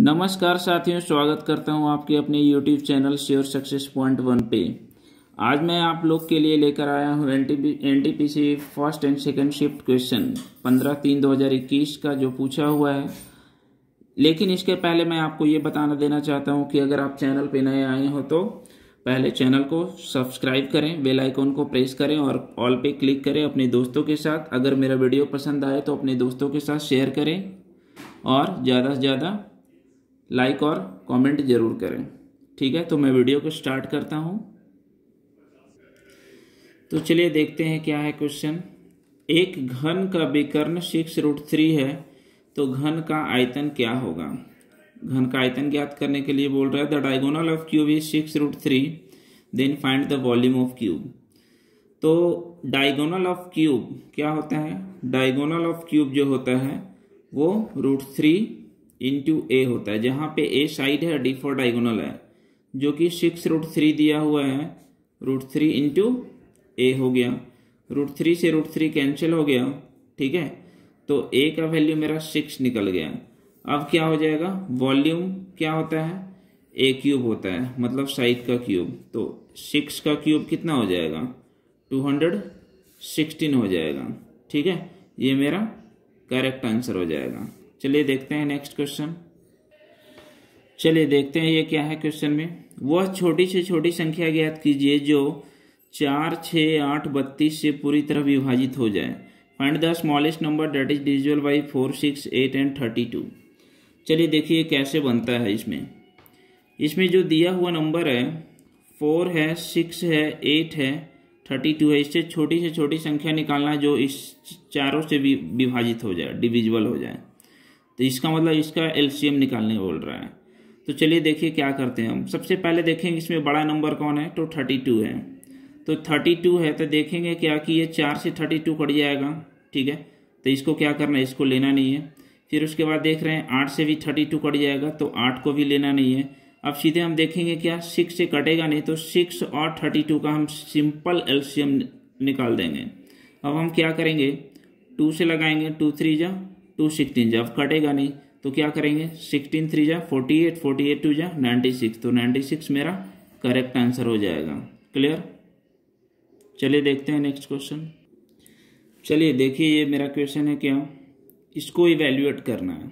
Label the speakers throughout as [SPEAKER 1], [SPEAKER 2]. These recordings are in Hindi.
[SPEAKER 1] नमस्कार साथियों स्वागत करता हूं आपके अपने YouTube channel Sure Success Point One पे आज मैं आप लोग के लिए लेकर आया हूं N T P C first and second shift question पंद्रह तीन दो हज़ार इक्कीस का जो पूछा हुआ है लेकिन इसके पहले मैं आपको ये बताना देना चाहता हूं कि अगर आप चैनल पे नए आए हो तो पहले चैनल को सब्सक्राइब करें बेल आइकॉन को प्रेस करें और ऑल पे क्लिक करें अपने दोस्तों के साथ अगर मेरा वीडियो पसंद आए तो अपने दोस्तों के साथ शेयर करें और ज़्यादा से ज़्यादा लाइक और कमेंट जरूर करें ठीक है तो मैं वीडियो को स्टार्ट करता हूँ तो चलिए देखते हैं क्या है क्वेश्चन एक घन का विकर्ण सिक्स रूट थ्री है तो घन का आयतन क्या होगा घन का आयतन ज्ञात करने के लिए बोल रहा है the diagonal of cube is six root three then find the volume of cube तो डायगोनल ऑफ क्यूब क्या होता है डायगोनल ऑफ क्यूब जो होता है वो रूट थ्री इंटू ए होता है जहाँ पे ए साइड है डी फोर डाइगोनल है जो कि सिक्स रूट थ्री दिया हुआ है रूट थ्री इंटू ए हो गया रूट थ्री से रूट थ्री कैंसिल हो गया ठीक है तो ए का वैल्यू मेरा सिक्स निकल गया अब क्या हो जाएगा वॉल्यूम क्या होता है ए क्यूब होता है मतलब साइड का क्यूब तो सिक्स का क्यूब कितना हो जाएगा टू हंड्रेड सिक्सटीन हो जाएगा ठीक है ये मेरा करेक्ट आंसर हो जाएगा चलिए देखते हैं नेक्स्ट क्वेश्चन चलिए देखते हैं ये क्या है क्वेश्चन में वह छोटी से छोटी संख्या ज्ञात कीजिए जो चार छः आठ बत्तीस से पूरी तरह विभाजित हो जाए find the smallest number that is divisible by four six eight and thirty two चलिए देखिए कैसे बनता है इसमें इसमें जो दिया हुआ नंबर है फोर है सिक्स है एट है थर्टी टू है इससे छोटी से छोटी संख्या निकालना जो इस चारों से विभाजित हो जाए डिविजिबल हो जाए तो इसका मतलब इसका एलसीएम निकालने बोल रहा है तो चलिए देखिए क्या करते हैं हम सबसे पहले देखेंगे इसमें बड़ा नंबर कौन है तो थर्टी टू है तो थर्टी टू है तो देखेंगे क्या कि ये चार से थर्टी टू कट जाएगा ठीक है तो इसको क्या करना है इसको लेना नहीं है फिर उसके बाद देख रहे हैं आठ से भी थर्टी टू कट जाएगा तो आठ को भी लेना नहीं है अब सीधे हम देखेंगे क्या सिक्स से कटेगा नहीं तो सिक्स और थर्टी टू का हम सिंपल एल्शियम निकाल देंगे अब हम क्या करेंगे टू से लगाएंगे टू थ्री जा टू सिक्सटीन जब कटेगा नहीं तो क्या करेंगे सिक्सटीन थ्री जा forty eight forty eight two जा नाइन्टी सिक्स तो नाइन्टी सिक्स मेरा करेक्ट आंसर हो जाएगा क्लियर चलिए देखते हैं नेक्स्ट क्वेश्चन चलिए देखिए ये मेरा क्वेश्चन है क्या इसको इवेल्यूएट करना है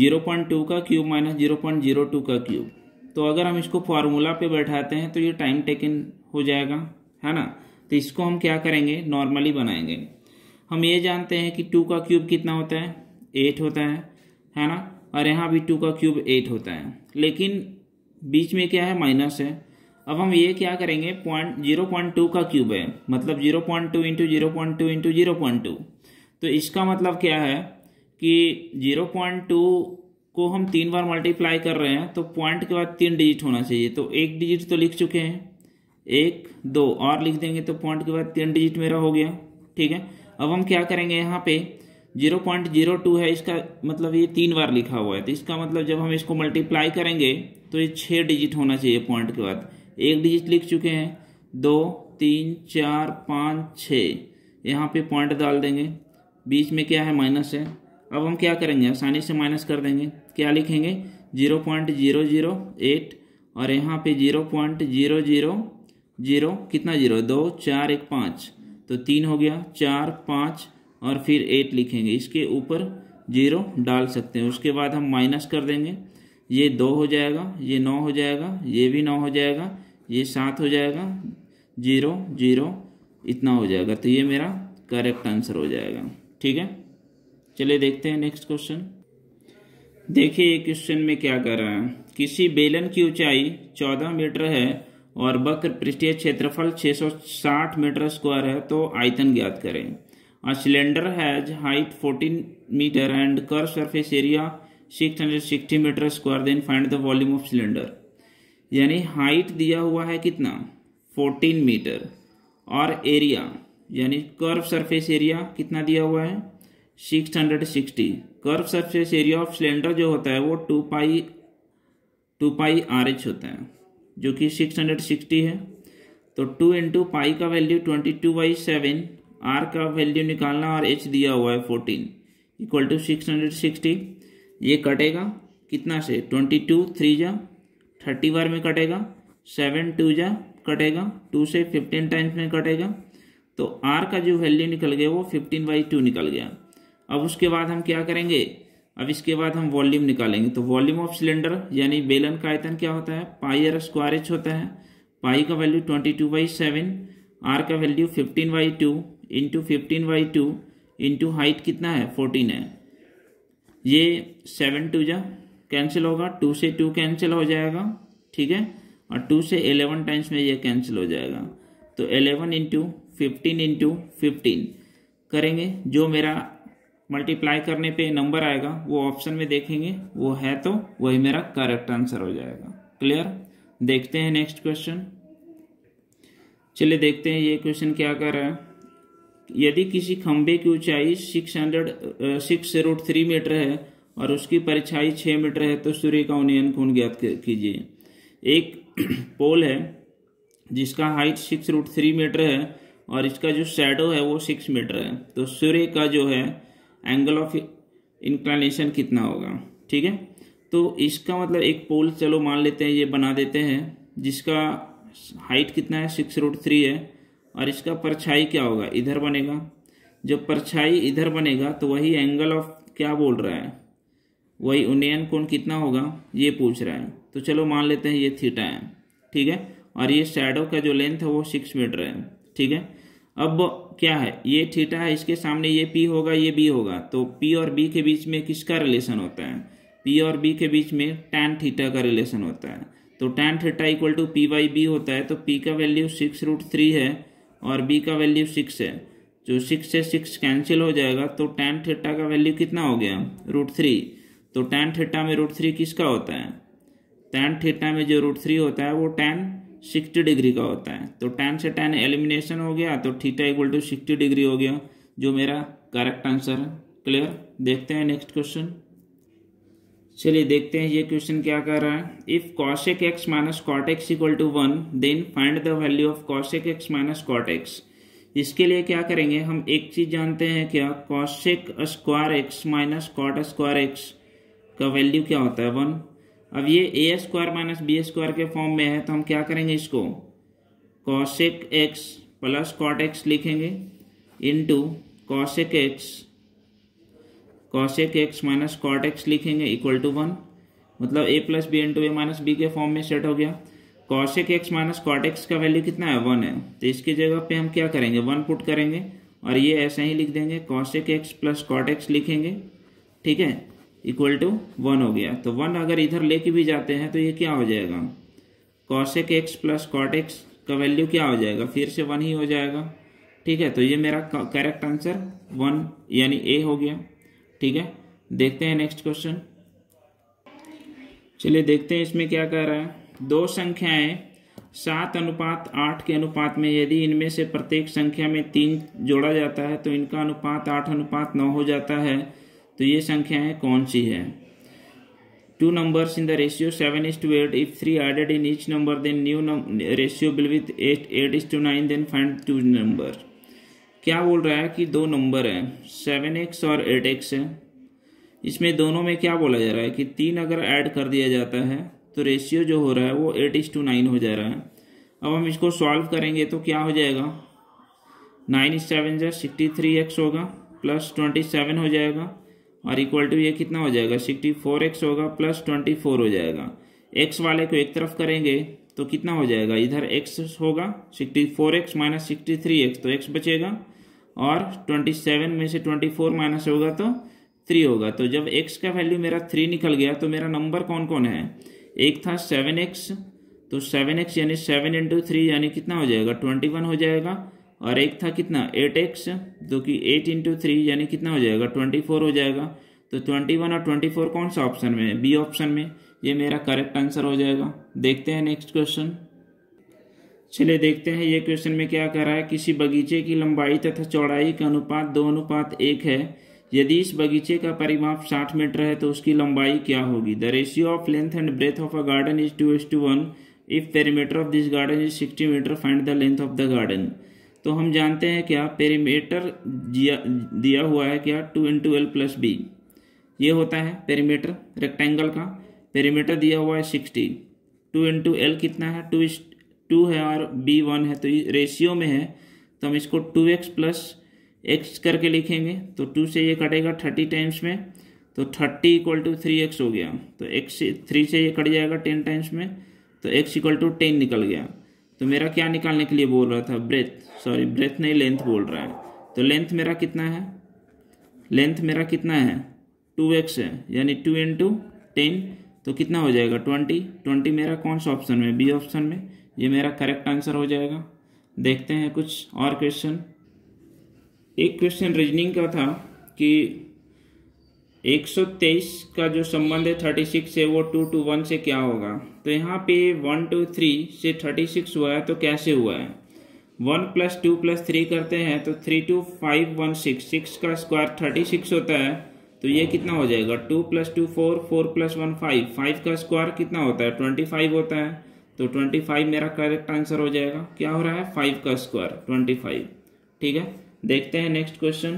[SPEAKER 1] जीरो पॉइंट टू का cube minus zero point zero two का क्यूब तो अगर हम इसको फार्मूला पे बैठाते हैं तो ये टाइम टेकन हो जाएगा है ना तो इसको हम क्या करेंगे नॉर्मली बनाएंगे हम ये जानते हैं कि टू का क्यूब कितना होता है एट होता है है ना और यहाँ भी टू का क्यूब एट होता है लेकिन बीच में क्या है माइनस है अब हम ये क्या करेंगे पॉइंट जीरो पॉइंट टू का क्यूब है मतलब zero point two into zero point two into zero point two तो इसका मतलब क्या है कि जीरो पॉइंट टू को हम तीन बार मल्टीप्लाई कर रहे हैं तो पॉइंट के बाद तीन डिजिट होना चाहिए तो एक डिजिट तो लिख चुके हैं एक दो और लिख देंगे तो पॉइंट के बाद तीन डिजिट मेरा हो गया ठीक है अब हम क्या करेंगे यहाँ पे जीरो पॉइंट जीरो टू है इसका मतलब ये तीन बार लिखा हुआ है तो इसका मतलब जब हम इसको मल्टीप्लाई करेंगे तो ये छः डिजिट होना चाहिए पॉइंट के बाद एक डिजिट लिख चुके हैं दो तीन चार पाँच छः यहाँ पे पॉइंट डाल देंगे बीच में क्या है माइनस है अब हम क्या करेंगे आसानी से माइनस कर देंगे क्या लिखेंगे zero point zero zero eight और यहाँ पे zero point zero zero zero कितना जीरो दो चार एक पाँच तो तीन हो गया चार पाँच और फिर एट लिखेंगे इसके ऊपर जीरो डाल सकते हैं उसके बाद हम माइनस कर देंगे ये दो हो जाएगा ये नौ हो जाएगा ये भी नौ हो जाएगा ये सात हो जाएगा जीरो जीरो इतना हो जाएगा तो ये मेरा करेक्ट आंसर हो जाएगा ठीक है चलिए देखते हैं नेक्स्ट क्वेश्चन देखिए ये क्वेश्चन में क्या कर रहा है किसी बेलन की ऊंचाई 14 मीटर है और वक्र पृष्ठीय क्षेत्रफल 660 मीटर स्क्वायर है तो आयतन ज्ञात करें A cylinder has height 14 meter and curved surface area 660 meter square. Then find the volume of cylinder. यानी हाइट दिया हुआ है कितना 14 मीटर और एरिया यानी कर्व सरफेस एरिया कितना दिया हुआ है 660 curve surface area of cylinder जो होता है वो two pi two pi R H होता है जो कि सिक्स हंड्रेड सिक्सटी है तो टू इंटू पाई का value twenty two by seven R का वैल्यू निकालना और एच दिया हुआ है fourteen equal to six hundred sixty ये कटेगा कितना से ट्वेंटी टू थ्री जा थर्टी बार में कटेगा सेवन टू जा कटेगा टू से फिफ्टीन टाइम्स में कटेगा तो आर का जो वैल्यू निकल गया वो फिफ्टीन बाई टू निकल गया अब उसके बाद हम क्या करेंगे अब इसके बाद हम वॉल्यूम निकालेंगे तो वॉल्यूम ऑफ सिलेंडर यानी बेलन का आयतन क्या होता है पाई आर स्क्वायर एच होता है पाई का value twenty two by seven R का value fifteen by two into fifteen by two into height कितना है फोर्टीन है ये सेवन टू जा कैंसिल होगा टू से टू कैंसिल हो जाएगा ठीक है और टू से एलेवन टाइम्स में ये कैंसिल हो जाएगा तो eleven into fifteen into fifteen करेंगे जो मेरा मल्टीप्लाई करने पे नंबर आएगा वो ऑप्शन में देखेंगे वो है तो वही मेरा करेक्ट आंसर हो जाएगा क्लियर देखते हैं नेक्स्ट क्वेश्चन चलिए देखते हैं ये क्वेश्चन क्या कर रहा है यदि किसी खंबे की ऊंचाई six hundred six root three meter है और उसकी परछाई छः मीटर है तो सूर्य का उन्नयन कोण ज्ञात कीजिए एक पोल है जिसका height six root three meter है और इसका जो शेडो है वो सिक्स मीटर है तो सूर्य का जो है एंगल ऑफ इंक्लाइनेशन कितना होगा ठीक है तो इसका मतलब एक पोल चलो मान लेते हैं ये बना देते हैं जिसका हाइट कितना है सिक्स रूट थ्री है और इसका परछाई क्या होगा इधर बनेगा जब परछाई इधर बनेगा तो वही एंगल ऑफ क्या बोल रहा है वही उन्नयन कोण कितना होगा ये पूछ रहा है तो चलो मान लेते हैं ये थीटा है ठीक है और ये शेडो का जो लेंथ है वो सिक्स मीटर है ठीक है अब क्या है ये थीटा है इसके सामने ये पी होगा ये बी होगा तो पी और बी के बीच में किसका रिलेशन होता है पी और बी के बीच में टैन थीटा का रिलेशन होता है तो tan theta equal to P by B होता है तो पी का वैल्यू सिक्स रूट थ्री है और बी का वैल्यू सिक्स है जो सिक्स से सिक्स कैंसिल हो जाएगा तो टेन थीटा का वैल्यू कितना हो गया रूट थ्री तो टेन थीटा में रूट थ्री किसका होता है टेन थीटा में जो रूट थ्री होता है वो टेन सिक्सटी डिग्री का होता है तो टेन से टेन एलिमिनेशन हो गया तो theta equal to sixty degree हो गया जो मेरा करेक्ट आंसर है क्लियर देखते हैं नेक्स्ट क्वेश्चन चलिए देखते हैं ये क्वेश्चन क्या कर रहा है if cosec x minus cot x equal to one then find the value of cosec x minus cot x इसके लिए क्या करेंगे हम एक चीज़ जानते हैं क्या cosec square x minus cot square x का वैल्यू क्या होता है वन अब ये A square minus B square के फॉर्म में है तो हम क्या करेंगे इसको cosec x plus cot x लिखेंगे into cosec x cosec x minus cot x लिखेंगे इक्वल टू वन मतलब A plus B into A minus B के फॉर्म में सेट हो गया cosec x minus cot x का वैल्यू कितना है वन है तो इसकी जगह पे हम क्या करेंगे वन पुट करेंगे और ये ऐसे ही लिख देंगे cosec x plus cot x लिखेंगे ठीक है इक्वल टू वन हो गया तो वन अगर इधर लेके भी जाते हैं तो ये क्या हो जाएगा cosec x plus cot x का वैल्यू क्या हो जाएगा फिर से वन ही हो जाएगा ठीक है तो ये मेरा करेक्ट आंसर वन यानी ए हो गया ठीक है देखते हैं नेक्स्ट क्वेश्चन चलिए देखते हैं इसमें क्या कह रहा है दो संख्याएं सात अनुपात आठ के अनुपात में यदि इनमें से प्रत्येक संख्या में तीन जोड़ा जाता है तो इनका अनुपात आठ अनुपात नौ हो जाता है तो ये संख्याएं कौन सी है two numbers in the ratio seven is to eight if three added in each number then new num ratio will be eight 8 is to 9 then find two number क्या बोल रहा है कि दो नंबर हैं सेवन एक्स और एट एक्स है इसमें दोनों में क्या बोला जा रहा है कि तीन अगर ऐड कर दिया जाता है तो रेशियो जो हो रहा है वो एट इस टू नाइन हो जा रहा है अब हम इसको सॉल्व करेंगे तो क्या हो जाएगा नाइन सेवन जो सिक्सटी थ्री एक्स होगा प्लस ट्वेंटी सेवन हो जाएगा और इक्वल टू ये कितना हो जाएगा सिक्सटी फोर एक्स होगा प्लस ट्वेंटी फोर हो जाएगा एक्स वाले को एक तरफ करेंगे तो कितना हो जाएगा इधर एक्स होगा sixty four x minus sixty three x तो एक्स बचेगा और ट्वेंटी सेवन में से ट्वेंटी फोर माइनस होगा तो थ्री होगा तो जब एक्स का वैल्यू मेरा थ्री निकल गया तो मेरा नंबर कौन कौन है एक था सेवन एक्स तो सेवन एक्स यानी सेवन इंटू थ्री यानी कितना हो जाएगा ट्वेंटी वन हो जाएगा और एक था कितना एट एक्स जो कि एट इंटू थ्री यानी कितना हो जाएगा ट्वेंटी फोर हो जाएगा तो ट्वेंटी वन और ट्वेंटी फोर कौन सा ऑप्शन में है बी ऑप्शन में ये मेरा करेक्ट आंसर हो जाएगा देखते हैं नेक्स्ट क्वेश्चन चलिए देखते हैं ये क्वेश्चन में क्या कह रहा है किसी बगीचे की लंबाई तथा चौड़ाई का अनुपात दो अनुपात एक है यदि इस बगीचे का परिमाप 60 मीटर है तो उसकी लंबाई क्या होगी the ratio of length and breadth of a garden is to is to one if perimeter of this garden is sixty metre find the length of the garden तो हम जानते हैं क्या पेरीमीटर दिया हुआ है क्या two into L plus B ये होता है पेरीमीटर रेक्टेंगल का पेरीमीटर दिया हुआ है सिक्सटी टू इंटू एल कितना है टू टू है और बी वन है तो रेशियो में है तो हम इसको टू एक्स प्लस एक्स करके लिखेंगे तो टू से ये कटेगा थर्टी टाइम्स में तो thirty equal to three x हो गया तो एक्स थ्री से ये कट जाएगा टेन टाइम्स में तो एक्स इक्वल टू टेन निकल गया तो मेरा क्या निकालने के लिए बोल रहा था ब्रेथ सॉरी ब्रेथ नहीं लेंथ बोल रहा है तो लेंथ मेरा कितना है लेंथ मेरा कितना है टू एक्स है यानी टू इन टू टेन तो कितना हो जाएगा ट्वेंटी ट्वेंटी मेरा कौन सा ऑप्शन में बी ऑप्शन में ये मेरा करेक्ट आंसर हो जाएगा देखते हैं कुछ और क्वेश्चन एक क्वेश्चन रीजनिंग का था कि 123 का जो संबंध है 36 से वो टू टू वन से क्या होगा तो यहाँ पे वन टू थ्री से 36 हुआ है तो कैसे हुआ है one plus two plus three करते हैं तो three two five one six six का स्क्वायर थर्टी सिक्स होता है तो ये कितना हो जाएगा two plus two four four plus one five five का स्क्वायर कितना होता है ट्वेंटी फाइव होता है तो ट्वेंटी फाइव मेरा करेक्ट आंसर हो जाएगा क्या हो रहा है फाइव का स्क्वायर ट्वेंटी फाइव ठीक है देखते हैं नेक्स्ट क्वेश्चन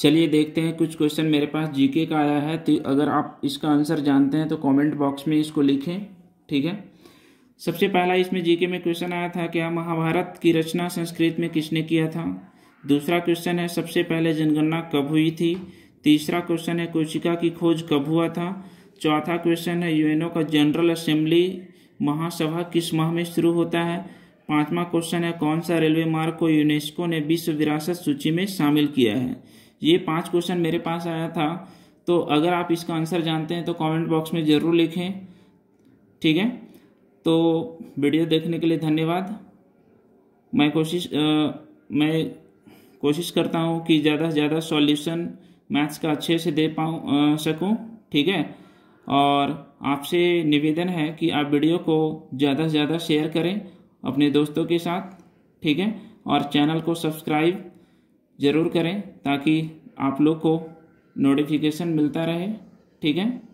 [SPEAKER 1] चलिए देखते हैं कुछ क्वेश्चन मेरे पास जीके का आया है तो अगर आप इसका आंसर जानते हैं तो कमेंट बॉक्स में इसको लिखें ठीक है सबसे पहला इसमें जीके में क्वेश्चन आया था क्या महाभारत की रचना संस्कृत में किसने किया था दूसरा क्वेश्चन है सबसे पहले जनगणना कब हुई थी तीसरा क्वेश्चन है कोशिका की खोज कब हुआ था चौथा क्वेश्चन है यूएनओ का जनरल असेंबली महासभा किस माह में शुरू होता है पांचवा क्वेश्चन है कौन सा रेलवे मार्ग को यूनेस्को ने विश्व विरासत सूची में शामिल किया है ये पांच क्वेश्चन मेरे पास आया था तो अगर आप इसका आंसर जानते हैं तो कमेंट बॉक्स में ज़रूर लिखें ठीक है तो वीडियो देखने के लिए धन्यवाद मैं कोशिश आ, मैं कोशिश करता हूँ कि ज़्यादा से ज़्यादा सॉल्यूशन मैथ्स का अच्छे से दे पाऊँ सकूँ ठीक है और आपसे निवेदन है कि आप वीडियो को ज़्यादा से ज़्यादा शेयर करें अपने दोस्तों के साथ ठीक है और चैनल को सब्सक्राइब ज़रूर करें ताकि आप लोग को नोटिफिकेशन मिलता रहे ठीक है